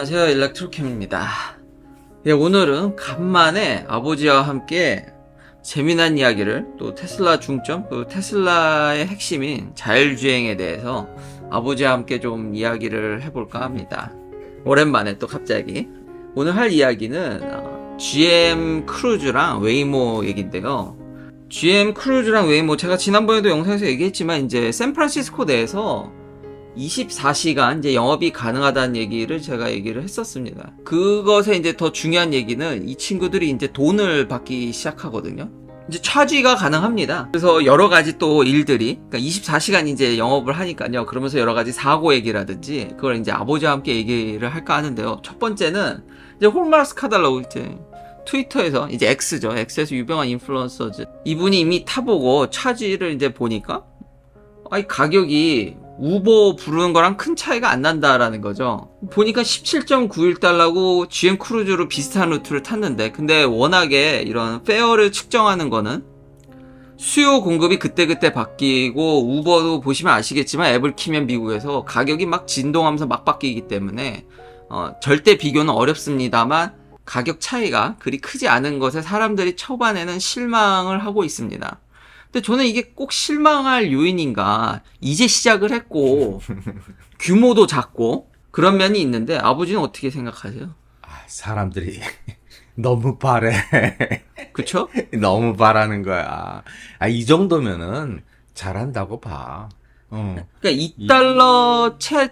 안녕하세요 일렉트로캠입니다 예, 오늘은 간만에 아버지와 함께 재미난 이야기를 또 테슬라 중점 또 그 테슬라의 핵심인 자율주행에 대해서 아버지와 함께 좀 이야기를 해볼까 합니다 오랜만에 또 갑자기 오늘 할 이야기는 GM 아, 크루즈랑 웨이모 얘긴데요 GM 크루즈랑 웨이모 제가 지난번에도 영상에서 얘기했지만 이제 샌프란시스코 내에서 24시간 이제 영업이 가능하다는 얘기를 제가 얘기를 했었습니다. 그것에 이제 더 중요한 얘기는 이 친구들이 이제 돈을 받기 시작하거든요. 이제 차지가 가능합니다. 그래서 여러 가지 또 일들이 그러니까 24시간 이제 영업을 하니까요. 그러면서 여러 가지 사고 얘기라든지 그걸 이제 아버지와 함께 얘기를 할까 하는데요. 첫 번째는 이제 홀마스 카달라고 이제 트위터에서 이제 X죠. X에서 유명한 인플루언서즈 이분이 이미 타보고 차지를 이제 보니까 아이 가격이 우버 부르는 거랑 큰 차이가 안 난다라는 거죠. 보니까 17.91달러고 GM 크루즈로 비슷한 루트를 탔는데 근데 워낙에 이런 페어를 측정하는 거는 수요 공급이 그때그때 바뀌고 우버도 보시면 아시겠지만 앱을 키면 미국에서 가격이 막 진동하면서 막 바뀌기 때문에 어, 절대 비교는 어렵습니다만 가격 차이가 그리 크지 않은 것에 사람들이 초반에는 실망을 하고 있습니다. 근데 저는 이게 꼭 실망할 요인인가. 이제 시작을 했고, 규모도 작고, 그런 면이 있는데, 아버지는 어떻게 생각하세요? 아, 사람들이 너무 바래. 그쵸? 너무 바라는 거야. 아, 이 정도면은 잘한다고 봐. 어. 그러니까 2달러 채,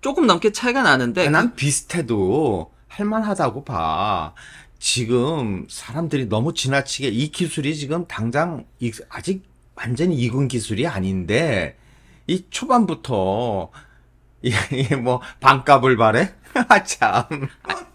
조금 넘게 차이가 나는데. 아, 난 그 비슷해도, 할만하다고 봐. 지금 사람들이 너무 지나치게 이 기술이 지금 당장 아직 완전히 익은 기술이 아닌데 이 초반부터 이뭐 반값을 바래? 아, 참.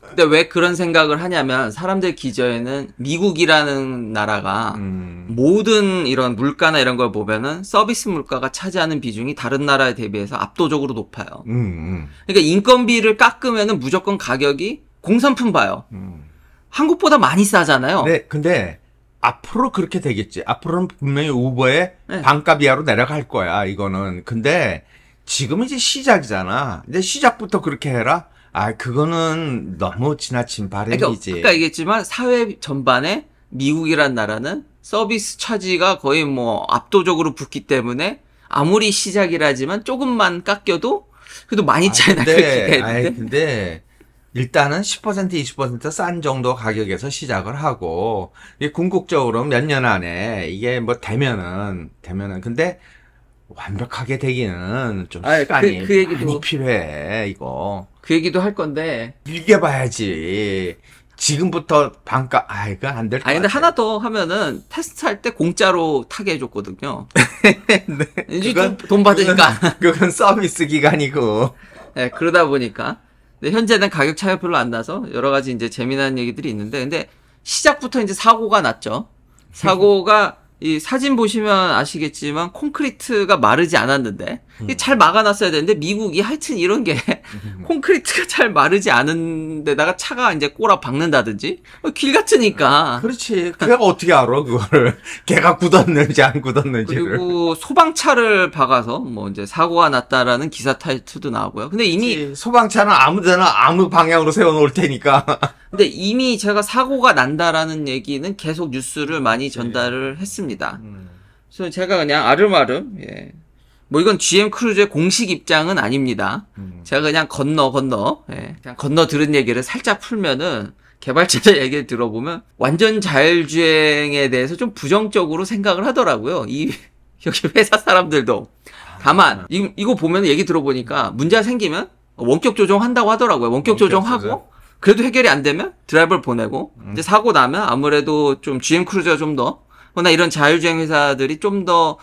근데 왜 그런 생각을 하냐면 사람들 기저에는 미국이라는 나라가 음. 모든 이런 물가나 이런 걸 보면은 서비스 물가가 차지하는 비중이 다른 나라에 대비해서 압도적으로 높아요. 음, 음. 그러니까 인건비를 깎으면은 무조건 가격이 공산품 봐요. 음. 한국보다 많이 싸잖아요. 네, 근데 앞으로 그렇게 되겠지. 앞으로는 분명히 우버의 네. 반값 이하로 내려갈 거야. 이거는. 근데 지금 이제 시작이잖아. 이제 시작부터 그렇게 해라. 아, 그거는 너무 지나친 발언이지. 그러니까, 얘기했지만 사회 전반에 미국이란 나라는 서비스 차지가 거의 뭐 압도적으로 붙기 때문에 아무리 시작이라지만 조금만 깎여도 그래도 많이 차이 날 기가 있는데. 아, 근데 일단은 10% 20%싼 정도 가격에서 시작을 하고 궁극적으로 몇 년 안에 이게 뭐 되면은 되면은 근데 완벽하게 되기는 좀 아, 시간이 그, 그 얘기도, 많이 필요해 이거 그 얘기도 할 건데 읽게봐야지 지금부터 반값 아 이거 안 될 거 같아. 근데 하나 더 하면은 테스트 할 때 공짜로 타게 해줬거든요. 네. 이제 돈 받으니까. 그건, 그건 서비스 기간이고. 네, 그러다 보니까 근데 네, 현재는 가격 차이가 별로 안 나서 여러 가지 이제 재미난 얘기들이 있는데 근데 시작부터 이제 사고가 났죠. 사고가 이 사진 보시면 아시겠지만 콘크리트가 마르지 않았는데 음. 잘 막아놨어야 되는데 미국이 하여튼 이런 게 콘크리트가 잘 마르지 않은 데다가 차가 이제 꼬라 박는다든지 뭐 길 같으니까. 아, 그렇지. 그가 어떻게 알아 그걸를 개가 굳었는지 안굳었는지 그리고 소방차를 박아서 뭐 이제 사고가 났다라는 기사 타이틀도 나오고요. 근데 이미 그치. 소방차는 아무데나 아무 방향으로 세워놓을 테니까. 근데 이미 제가 사고가 난다라는 얘기는 계속 뉴스를 많이 전달을 했습니다. 음. 그래서 제가 그냥 아름아름 예. 뭐 이건 GM 크루즈의 공식 입장은 아닙니다. 음. 제가 그냥 건너 건너 예. 그냥 건너 들은 얘기를 살짝 풀면은 개발자들 얘기를 들어보면 완전 자율주행에 대해서 좀 부정적으로 생각을 하더라고요. 이 여기 회사 사람들도 아. 다만 이, 이거 보면 얘기 들어보니까 문제가 생기면 원격 조정한다고 하더라고요. 원격, 원격 조정하고 조정? 그래도 해결이 안 되면 드라이버를 보내고 음. 이제 사고 나면 아무래도 좀 GM 크루즈가 좀 더, 어, 나 이런 자율주행 회사들이 좀 더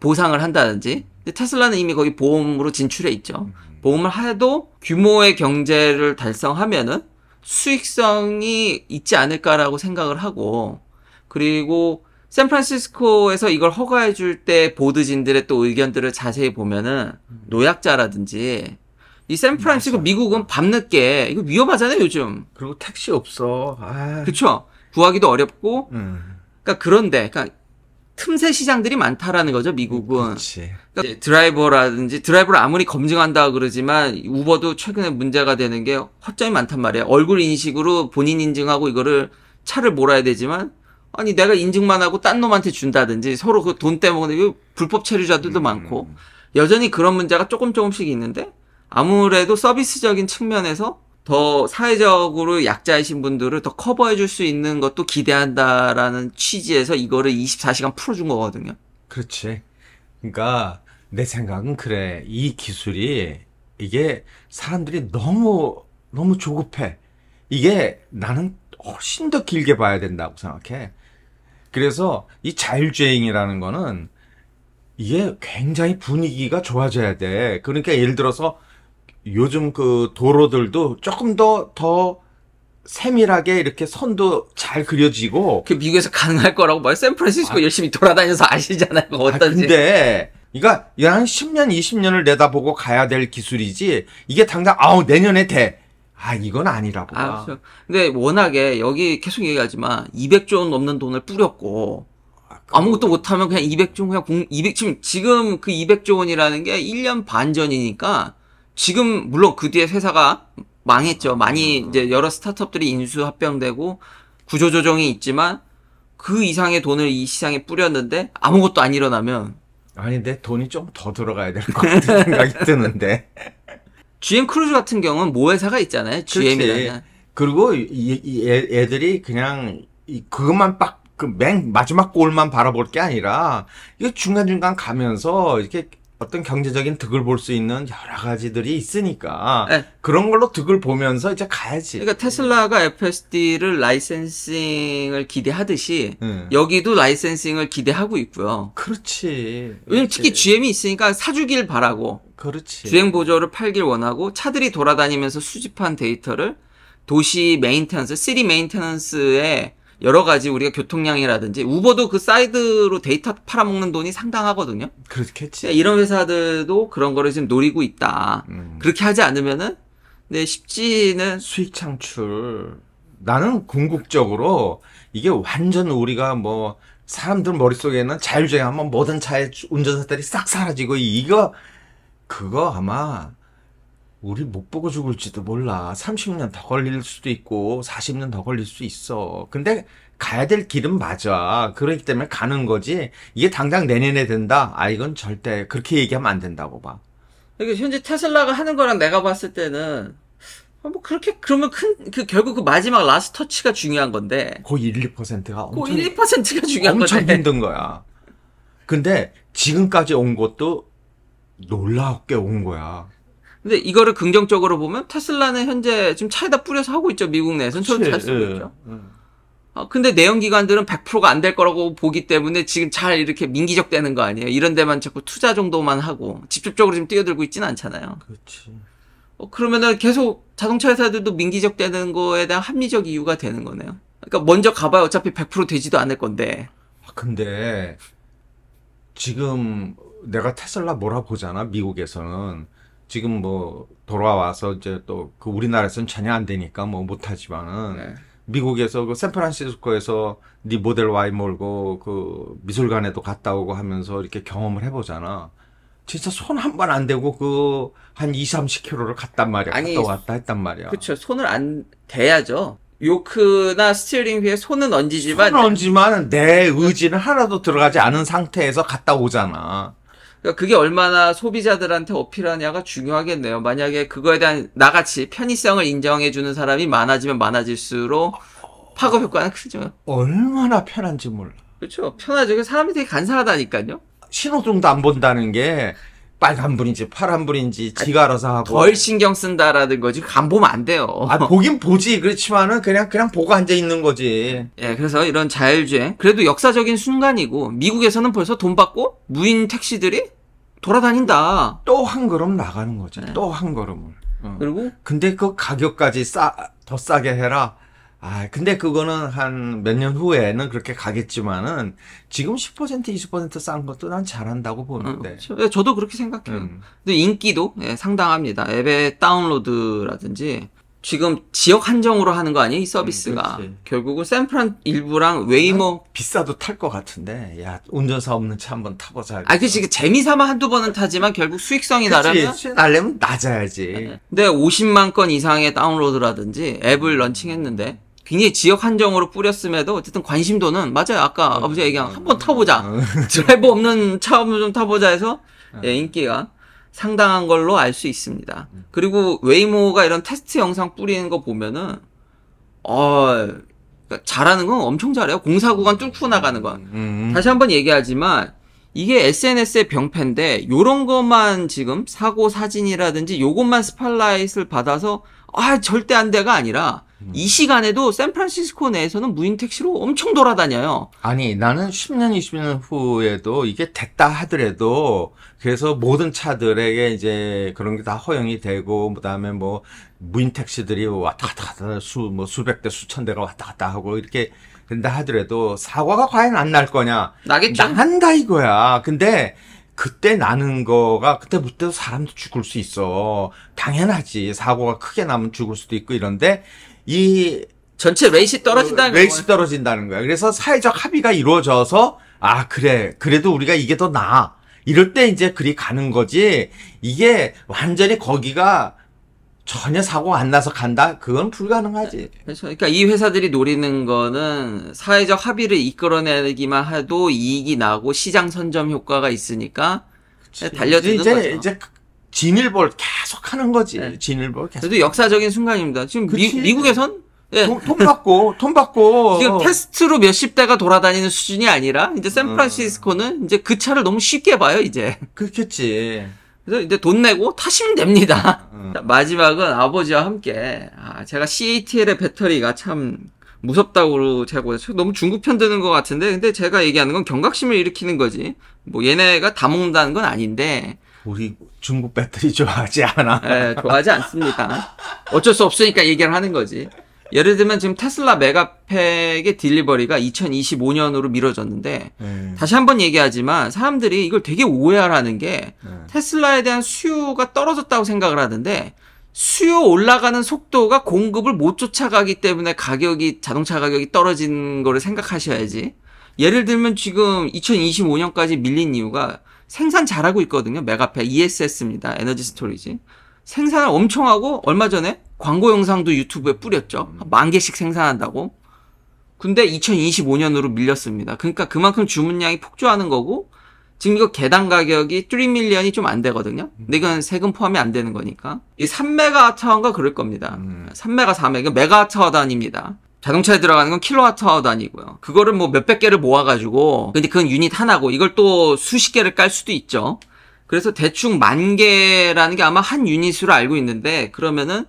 보상을 한다든지 근데 테슬라는 이미 거기 보험으로 진출해 있죠. 음. 보험을 해도 규모의 경제를 달성하면은 수익성이 있지 않을까라고 생각을 하고 그리고 샌프란시스코에서 이걸 허가해 줄 때 보드진들의 또 의견들을 자세히 보면은 음. 노약자라든지 이 샌프란시스코 미국은 밤늦게 이거 위험하잖아요 요즘 그리고 택시 없어 아. 그쵸 구하기도 어렵고 음. 그러니까 그런데 그러니까 틈새 시장들이 많다라는 거죠 미국은. 그러니까 드라이버라든지 드라이버를 아무리 검증한다 그러지만 우버도 최근에 문제가 되는 게 허점이 많단 말이에요. 얼굴 인식으로 본인 인증하고 이거를 차를 몰아야 되지만 아니 내가 인증만 하고 딴 놈한테 준다든지 서로 그 돈 떼먹는 불법 체류자들도 음. 많고 여전히 그런 문제가 조금 조금씩 있는데 아무래도 서비스적인 측면에서 더 사회적으로 약자이신 분들을 더 커버해 줄 수 있는 것도 기대한다라는 취지에서 이거를 24시간 풀어준 거거든요. 그렇지. 그러니까 내 생각은 그래. 이 기술이 이게 사람들이 너무 너무 조급해. 이게 나는 훨씬 더 길게 봐야 된다고 생각해. 그래서 이 자율주행이라는 거는 이게 굉장히 분위기가 좋아져야 돼. 그러니까 예를 들어서 요즘 그 도로들도 조금 더더 더 세밀하게 이렇게 선도 잘 그려지고 그 미국에서 가능할 거라고 뭐 샌프란시스코 아, 열심히 돌아다녀서 아시잖아요. 아, 어떤지. 아, 근데 이거 한 10년, 20년을 내다보고 가야 될 기술이지 이게 당장 아우 내년에 돼. 아 이건 아니라고. 아, 그렇죠. 근데 워낙에 여기 계속 얘기하지만 200조 원 넘는 돈을 뿌렸고 아, 아무것도 못하면 그냥 200조 그냥 공, 200 지금 지금 그 200조 원이라는 게 1년 반 전이니까 지금 물론 그 뒤에 회사가 망했죠. 많이 음. 이제 여러 스타트업들이 인수 합병되고 구조 조정이 있지만 그 이상의 돈을 이 시장에 뿌렸는데 아무것도 안 일어나면 아닌데 돈이 좀 더 들어가야 될 것 같은 생각이 드는데 GM 크루즈 같은 경우는 모회사가 있잖아요. GM이라는 그리고 이, 애, 들이 그냥 그것만 빡그맨 마지막 골만 바라볼 게 아니라 이 중간중간 가면서 이렇게 어떤 경제적인 득을 볼 수 있는 여러 가지들이 있으니까 네. 그런 걸로 득을 보면서 이제 가야지. 그러니까 테슬라가 FSD를 라이센싱을 기대하듯이 네. 여기도 라이센싱을 기대하고 있고요. 그렇지. 왜냐면 예, 특히 GM이 있으니까 사주길 바라고. 그렇지. 주행 보조를 팔길 원하고 차들이 돌아다니면서 수집한 데이터를 도시 메인테넌스, 시리 메인테넌스에 여러 가지 우리가 교통량이라든지 우버도 그 사이드로 데이터 팔아먹는 돈이 상당하거든요. 그렇겠지. 네, 이런 회사들도 그런 거를 지금 노리고 있다. 음. 그렇게 하지 않으면은 네, 쉽지는 수익 창출. 나는 궁극적으로 이게 완전 우리가 뭐 사람들 머릿속에는 자율주행하면 모든 차의 운전사들이 싹 사라지고 이거 그거 아마 우리 못 보고 죽을지도 몰라. 30년 더 걸릴 수도 있고 40년 더 걸릴 수 있어. 근데 가야 될 길은 맞아. 그렇기 때문에 가는 거지. 이게 당장 내년에 된다. 아 이건 절대 그렇게 얘기하면 안 된다고 봐. 그러니까 현재 테슬라가 하는 거랑 내가 봤을 때는 어, 뭐 그렇게 그러면 큰 그 결국 그 마지막 라스트 터치가 중요한 건데. 거의 1, 2%가 엄청 그 1, 2%가 중요한 건데. 엄청 힘든 거야. 근데 지금까지 온 것도 놀랍게 온 거야. 근데 이거를 긍정적으로 보면 테슬라는 현재 지금 차에다 뿌려서 하고 있죠. 미국 내에서는 저도 잘 쓰고 예, 있죠. 예. 어, 근데 내연기관들은 100%가 안 될 거라고 보기 때문에 지금 잘 이렇게 민기적 되는 거 아니에요. 이런 데만 자꾸 투자 정도만 하고 직접적으로 지금 뛰어들고 있지는 않잖아요. 그렇지. 어, 그러면은 계속 자동차 회사들도 민기적 되는 거에 대한 합리적 이유가 되는 거네요. 그러니까 먼저 가봐요 어차피 100% 되지도 않을 건데. 아, 근데 지금 내가 테슬라 몰아보잖아 미국에서는 지금 뭐 돌아와서 이제 또 그 우리나라에서는 전혀 안 되니까 뭐 못하지만은 네. 미국에서 그 샌프란시스코에서 네 모델 와이 몰고 그 미술관에도 갔다 오고 하면서 이렇게 경험을 해보잖아. 진짜 손 한 번 안 대고 그한 2, 3 0 k 로를 갔단 말이야. 아니, 갔다 왔다 했단 말이야. 그렇죠. 손을 안 대야죠. 요크나 스티어링 휠에 손은 얹지만 손은 얹지만 내 의지는 하나도 들어가지 않은 상태에서 갔다 오잖아. 그러니까 그게 얼마나 소비자들한테 어필하냐가 중요하겠네요. 만약에 그거에 대한 나같이 편의성을 인정해주는 사람이 많아지면 많아질수록 파급 효과는 크죠. 얼마나 편한지 몰라. 그렇죠. 편하죠. 사람이 되게 간사하다니까요. 신호등도 안 본다는 게 빨간불인지 파란불인지 지가 알아서 하고 덜 신경 쓴다라는 거지 안 보면 안 돼요. 아 보긴 보지 그렇지만은 그냥 그냥 보고 앉아 있는 거지. 예, 그래서 이런 자율주행 그래도 역사적인 순간이고 미국에서는 벌써 돈 받고 무인 택시들이 돌아다닌다. 또 한 걸음 나가는 거지. 네. 또한 걸음을. 응. 어. 그리고 근데 그 가격까지 싸 더 싸게 해라. 아, 근데 그거는 한 몇 년 후에는 그렇게 가겠지만은 지금 10% 20%싼 것도 난 잘한다고 보는데. 음, 저도 그렇게 생각해요. 음. 근데 인기도 예, 상당합니다. 앱의 다운로드라든지 지금 지역 한정으로 하는 거 아니에요? 이 서비스가. 음, 결국은 샌프란 일부랑 웨이모 아, 비싸도 탈 것 같은데. 야, 운전사 없는 차 한번 타 보자. 아, 그치. 재미 삼아 한두 번은 타지만 결국 수익성이 그치, 나려면 날려면 낮아야지. 네. 근데 50만 건 이상의 다운로드라든지 앱을 런칭했는데 굉장히 지역 한정으로 뿌렸음에도 어쨌든 관심도는 맞아요. 아까 어, 아버지가 얘기한 어, 한번 음. 타보자. 음. 드라이버 없는 차 한번 좀 타보자 해서 예, 인기가 상당한 걸로 알 수 있습니다. 그리고 웨이모가 이런 테스트 영상 뿌리는 거 보면은 어 그러니까 잘하는 건 엄청 잘해요. 공사 구간 뚫고 나가는 건. 음. 다시 한번 얘기하지만 이게 SNS의 병폐인데 요런 것만 지금 사고 사진이라든지 요것만 스팟라이트를 받아서 아 절대 안 돼가 아니라 음. 이 시간에도 샌프란시스코 내에서는 무인 택시로 엄청 돌아다녀요. 아니, 나는 10년, 20년 후에도 이게 됐다 하더라도 그래서 모든 차들에게 이제 그런 게 다 허용이 되고 그다음에 뭐 무인 택시들이 왔다 갔다 갔다 수뭐 수백 대 수천 대가 왔다 갔다 하고 이렇게 된다 하더라도 사고가 과연 안 날 거냐? 나겠죠. 난다 이거야. 근데 그때 나는 거가 그때부터 사람도 죽을 수 있어. 당연하지. 사고가 크게 나면 죽을 수도 있고 이런데 이 전체 레이시 떨어진다는 거예요. 떨어진다는 거야. 그래서 사회적 합의가 이루어져서 아 그래 그래도 우리가 이게 더 나아. 이럴 때 이제 그리 가는 거지. 이게 완전히 거기가 전혀 사고 안 나서 간다? 그건 불가능하지. 그렇죠. 그러니까 이 회사들이 노리는 거는 사회적 합의를 이끌어내기만 해도 이익이 나고 시장 선점 효과가 있으니까 달려드는 이제, 거죠. 이제 진일보를 계속 하는 거지. 네. 진일보 계속. 그래도 역사적인 순간입니다. 지금 그 미, 국에선 예. 돈, 돈, 받고 돈 받고 지금 테스트로 몇십 대가 돌아다니는 수준이 아니라 이제 샌프란시스코는 어. 이제 그 차를 너무 쉽게 봐요 이제. 그렇겠지. 그래서 이제 돈 내고 타시면 됩니다. 어. 자, 마지막은 아버지와 함께 아, 제가 CATL의 배터리가 참 무섭다고 제가 너무 중급편 드는 것 같은데 근데 제가 얘기하는 건 경각심을 일으키는 거지 뭐 얘네가 다 먹는다는 건 아닌데 우리 중국 배터리 좋아하지 않아. 네, 좋아하지 않습니다. 어쩔 수 없으니까 얘기를 하는 거지. 예를 들면 지금 테슬라 메가팩의 딜리버리가 2025년으로 미뤄졌는데 네. 다시 한번 얘기하지만 사람들이 이걸 되게 오해하라는 게 네. 테슬라에 대한 수요가 떨어졌다고 생각을 하는데 수요 올라가는 속도가 공급을 못 쫓아가기 때문에 가격이 자동차 가격이 떨어진 거를 생각하셔야지. 예를 들면 지금 2025년까지 밀린 이유가 생산 잘하고 있거든요. 메가에 ESS입니다. 에너지 스토리지. 생산을 엄청 하고 얼마 전에 광고 영상도 유튜브에 뿌렸죠. 음. 만 개씩 생산한다고. 근데 2025년으로 밀렸습니다. 그러니까 그만큼 주문량이 폭주하는 거고 지금 이거 개당 가격이 3밀리언이 좀 안 되거든요. 음. 근데 이건 세금 포함이 안 되는 거니까. 이3메가 차원과 그럴 겁니다. 음. 3메가 4메가 메가차트 단입니다. 자동차에 들어가는 건 킬로와트아워 단위고요. 그거를 뭐 몇백 개를 모아가지고 근데 그건 유닛 하나고 이걸 또 수십 개를 깔 수도 있죠. 그래서 대충 만 개라는 게 아마 한 유닛으로 알고 있는데 그러면은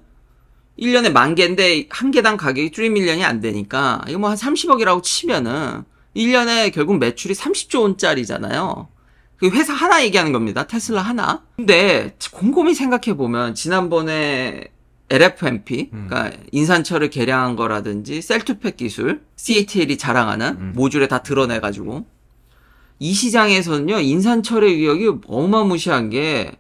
1년에 만 개인데 한 개당 가격이 줄이 밀년이안 되니까 이거 뭐 한 30억이라고 치면은 1년에 결국 매출이 30조 원짜리잖아요. 그 회사 하나 얘기하는 겁니다. 테슬라 하나. 근데 곰곰이 생각해 보면 지난번에 LFMP, 음. 그러니까 인산철을 개량한 거라든지 셀투팩 기술, CATL이 자랑하는 음. 모듈에 다 드러내가지고 이 시장에서는요 인산철의 위력이 어마무시한 게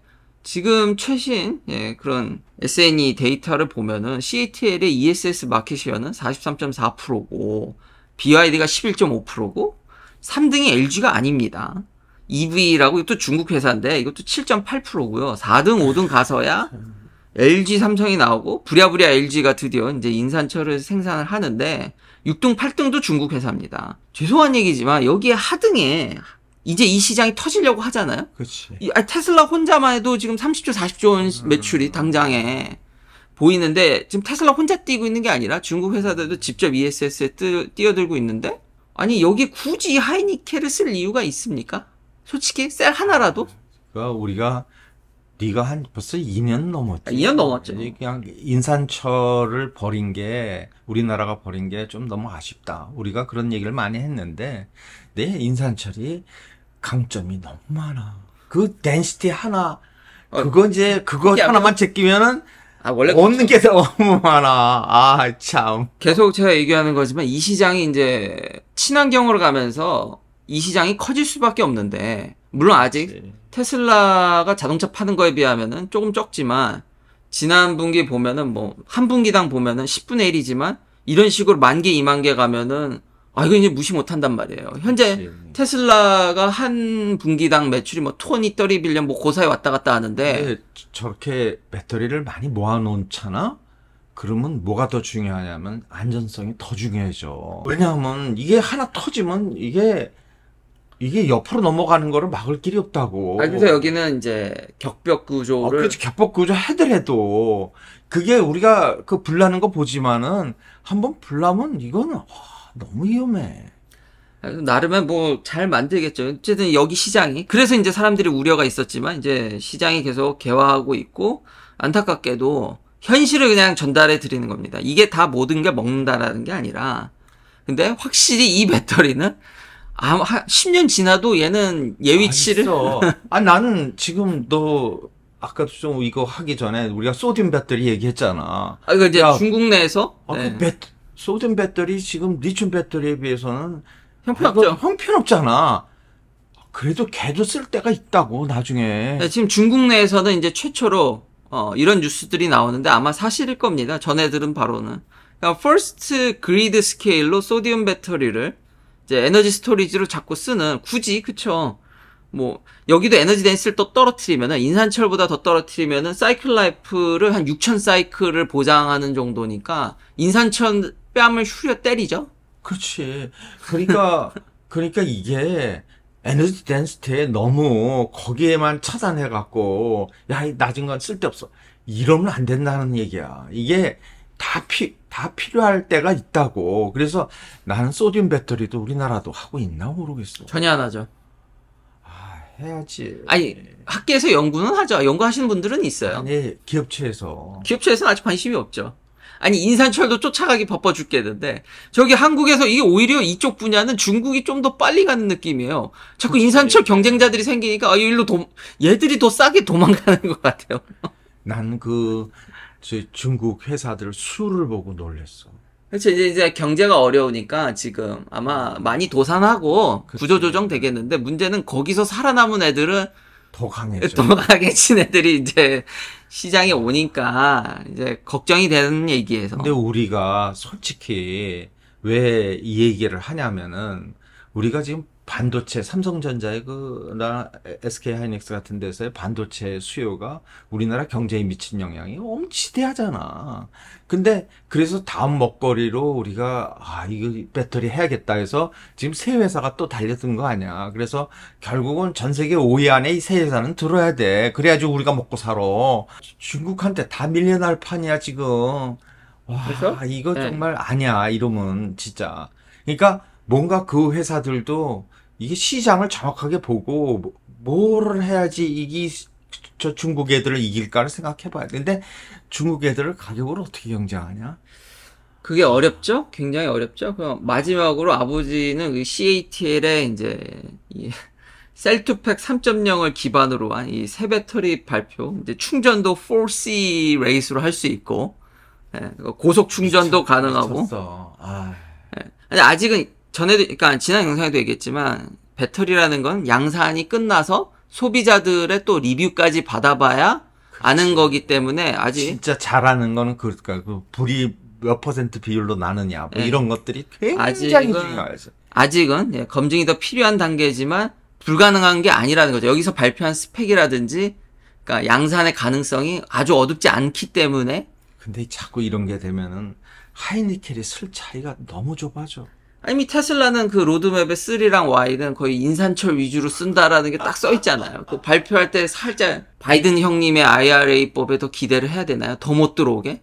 지금 최신 예, 그런 SNE 데이터를 보면은 CATL의 ESS 마켓시어는 43.4%고 BYD가 11.5%고 3등이 LG가 아닙니다. EV라고 또 중국 회사인데 이것도 7.8%고요. 4등, 5등 가서야 LG 삼성이 나오고 부랴부랴 LG가 드디어 이제 인산철을 생산을 하는데 6등 8등도 중국 회사입니다. 죄송한 얘기지만 여기에 하등에 이제 이 시장이 터지려고 하잖아요. 그렇지. 아, 테슬라 혼자만 해도 지금 30조 40조 원 매출이 음. 당장에 보이는데 지금 테슬라 혼자 뛰고 있는 게 아니라 중국 회사들도 직접 ESS에 뛰어들고 있는데 아니 여기 굳이 하이니케를 쓸 이유가 있습니까? 솔직히 셀 하나라도? 그러니까 우리가 네가 한 벌써 2년 넘었지. 2년 아, 넘었죠. 그냥 인산철을 버린 게 우리나라가 버린 게 좀 너무 아쉽다. 우리가 그런 얘기를 많이 했는데 내 인산철이 강점이 너무 많아. 그 덴시티 하나 어, 그거 이제 그거 하나만 제끼면은 아, 원래 없는 게 너무 많아. 아, 참. 계속 제가 얘기하는 거지만 이 시장이 이제 친환경으로 가면서 이 시장이 커질 수밖에 없는데 물론 아직 네. 테슬라가 자동차 파는 거에 비하면은 조금 적지만 지난 분기 보면은 뭐 한 분기당 보면은 10분의 1이지만 이런 식으로 만 개, 2만 개 가면은 아 이거 이제 무시 못 한단 말이에요. 현재 그치. 테슬라가 한 분기당 매출이 뭐 토니 떨이 빌리언 뭐 고사에 왔다 갔다 하는데 저렇게 배터리를 많이 모아 놓은 차나 그러면 뭐가 더 중요하냐면 안전성이 더 중요해져. 왜냐하면 이게 하나 터지면 이게 이게 옆으로 넘어가는 거를 막을 길이 없다고. 아, 그래서 여기는 이제 격벽 구조를. 아, 그렇지. 격벽 구조 해더라도. 그게 우리가 그 불나는 거 보지만은 한번 불나면 이거는, 와, 너무 위험해. 나름의 뭐 잘 만들겠죠. 어쨌든 여기 시장이. 그래서 이제 사람들이 우려가 있었지만 이제 시장이 계속 개화하고 있고 안타깝게도 현실을 그냥 전달해 드리는 겁니다. 이게 다 모든 게 먹는다라는 게 아니라 근데 확실히 이 배터리는 아마 한 10년 지나도 얘는 예위치를 아, 아 나는 지금 너 아까도 좀 이거 하기 전에 우리가 소듐 배터리 얘기했잖아. 아, 그러 이제 야, 중국 내에서 아, 그 네. 그 배, 소듐 배터리 지금 리튬 배터리에 비해서는 형편없죠. 아, 형편없잖아. 그래도 걔도 쓸 때가 있다고 나중에. 네, 지금 중국 내에서는 이제 최초로 어, 이런 뉴스들이 나오는데 아마 사실일 겁니다. 전해 들은 바로는. 그러니까 퍼스트 그리드 스케일로 소듐 배터리를 이제 에너지 스토리지로 자꾸 쓰는 굳이 그쵸 뭐 여기도 에너지 댄스를 또 떨어뜨리면은 인산철보다 더 떨어뜨리면은 사이클 라이프를 한 6천 사이클을 보장하는 정도니까 인산철 뺨을 후려 때리죠. 그렇지. 그러니까 그러니까 이게 에너지 댄스트 너무 거기에만 차단해 갖고 야이 낮은 건 쓸데없어. 이러면 안 된다는 얘기야. 이게 다피 다 필요할 때가 있다고. 그래서 나는 소듐 배터리도 우리나라도 하고 있나 모르겠어. 전혀 안 하죠. 아, 해야지. 아니, 학계에서 연구는 하죠. 연구하시는 분들은 있어요. 아 기업체에서. 기업체에서는 아직 관심이 없죠. 아니, 인산철도 쫓아가기 바빠 죽겠는데, 저기 한국에서 이게 오히려 이쪽 분야는 중국이 좀 더 빨리 가는 느낌이에요. 자꾸 그치. 인산철 경쟁자들이 생기니까, 아, 일로 도, 얘들이 더 싸게 도망가는 것 같아요. 난그 저 중국 회사들 수를 보고 놀랬어. 그렇죠. 이제, 이제 경제가 어려우니까 지금 아마 많이 도산하고 그치. 구조조정 되겠는데 문제는 거기서 살아남은 애들은 더 강해져. 더 강해진 애들이 이제 시장에 오니까 이제 걱정이 되는 얘기에서. 근데 우리가 솔직히 왜 이 얘기를 하냐면은 우리가 지금 반도체 삼성전자의 그나 SK 하이닉스 같은 데서의 반도체 수요가 우리나라 경제에 미친 영향이 엄지대하잖아. 근데 그래서 다음 먹거리로 우리가 아 이거 배터리 해야겠다 해서 지금 새 회사가 또 달려든 거 아니야. 그래서 결국은 전 세계 5위 안에 이 새 회사는 들어야 돼. 그래야지 우리가 먹고 살아. 중국한테 다 밀려날 판이야 지금. 와 그래서? 이거 네. 정말 아니야 이러면 진짜. 그러니까 뭔가 그 회사들도 이게 시장을 정확하게 보고 뭐, 뭐를 해야지 이기 저 중국 애들을 이길까를 생각해봐야 되는데 중국 애들을 가격으로 어떻게 경쟁하냐? 그게 어렵죠? 굉장히 어렵죠? 그럼 마지막으로 아버지는 그 c a t l 에 이제 이 셀투팩 3.0을 기반으로 한 이 새 배터리 발표, 이제 충전도 4C 레이스로 할 수 있고, 예, 그러니까 고속 충전도 미쳤, 가능하고. 미 아. 예, 아직은 전에도 그러니까 지난 영상에도 얘기했지만 배터리라는 건 양산이 끝나서 소비자들의 또 리뷰까지 받아봐야 그렇 아는 거기 때문에 아직 진짜 잘하는 거는 그러니까그 불이 몇 퍼센트 비율로 나느냐 뭐 네. 이런 것들이 굉장히 아직은, 중요하죠. 아직은 예, 검증이 더 필요한 단계지만 불가능한 게 아니라는 거죠. 여기서 발표한 스펙이라든지 그러니까 양산의 가능성이 아주 어둡지 않기 때문에 근데 자꾸 이런 게 되면은 하이니켈이 술 차이가 너무 좁아져. 이미 테슬라는 그 로드맵에 3랑 Y는 거의 인산철 위주로 쓴다라는 게 딱 써있잖아요. 그 발표할 때 살짝 바이든 형님의 IRA법에 더 기대를 해야 되나요? 더 못 들어오게?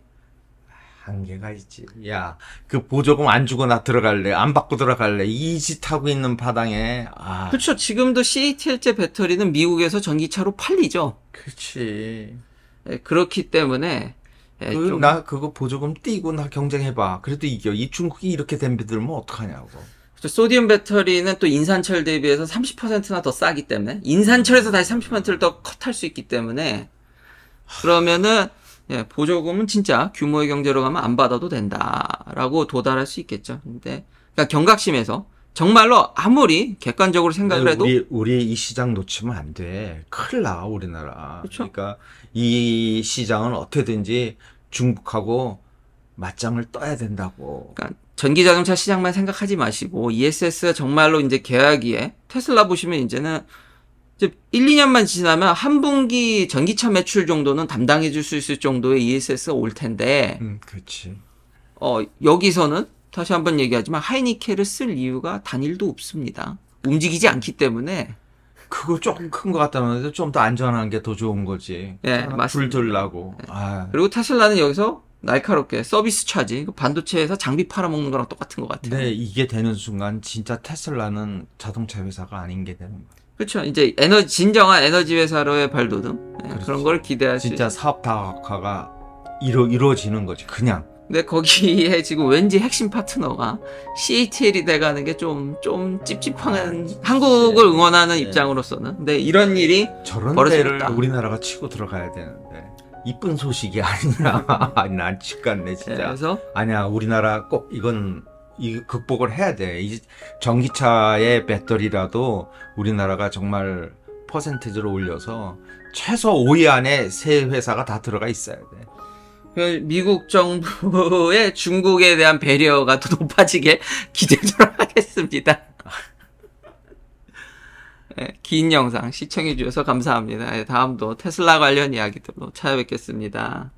한계가 있지. 야, 그 보조금 안 주고 나 들어갈래, 안 받고 들어갈래, 이 짓 하고 있는 바당에, 아. 그죠 지금도 CATL제 배터리는 미국에서 전기차로 팔리죠. 그치. 네, 그렇기 때문에, 예, 그, 나 그거 보조금 띄고 나 경쟁해봐. 그래도 이겨. 이 중국이 이렇게 댐비들면 뭐 어떡하냐고. 그렇죠. 소디움 배터리는 또 인산철 대비해서 30%나 더 싸기 때문에 인산철에서 다시 30%를 더 컷할 수 있기 때문에 그러면은 예, 보조금은 진짜 규모의 경제로 가면 안 받아도 된다라고 도달할 수 있겠죠. 근데 그러니까 경각심에서 정말로 아무리 객관적으로 생각을 해도 우리, 우리 이 시장 놓치면 안 돼. 큰일 나 우리나라. 그쵸? 그렇죠. 그러니까 이 시장은 어떻게든지 중국하고 맞짱을 떠야 된다고. 그러니까 전기 자동차 시장만 생각하지 마시고 ESS가 정말로 이제 개화기에 테슬라 보시면 이제는 즉 1, 2년만 지나면 한 분기 전기차 매출 정도는 담당해 줄 수 있을 정도의 ESS가 올 텐데. 음, 그렇지. 어, 여기서는 다시 한번 얘기하지만 하이니케를 쓸 이유가 단일도 없습니다. 움직이지 않기 때문에 그거 조금 큰 것 같다면서 좀 더 안전한 게 더 좋은 거지. 예, 맞습니다. 불들 라고 예. 네. 아. 그리고 테슬라는 여기서 날카롭게 서비스 차지 그 반도체에서 장비 팔아먹는 거랑 똑같은 것 같아요. 네, 이게 되는 순간 진짜 테슬라는 자동차 회사가 아닌 게 되는 거예요. 그렇죠. 이제 에너 진정한 에너지 회사로의 발돋움 네, 그런 그렇죠. 걸 기대할 수 진짜 사업 다각화가 이루 이루어지는 거지 그냥. 근데 거기에 지금 왠지 핵심 파트너가 CATL이 돼가는 게 좀 좀 찝찝한 아, 네. 한국을 네. 응원하는 네. 입장으로서는 근데 이런 네. 일이 저런 데를 우리나라가 치고 들어가야 되는데 이쁜 소식이 아니라 난 치갔네 진짜 그래서 아니야 우리나라 꼭 이건 이 극복을 해야 돼. 이 전기차의 배터리라도 우리나라가 정말 퍼센티지를 올려서 최소 5위 안에 세 회사가 다 들어가 있어야 돼. 그 미국 정부의 중국에 대한 배려가 더 높아지게 기대도록 하겠습니다. 네, 긴 영상 시청해주셔서 감사합니다. 네, 다음도 테슬라 관련 이야기들로 찾아뵙겠습니다.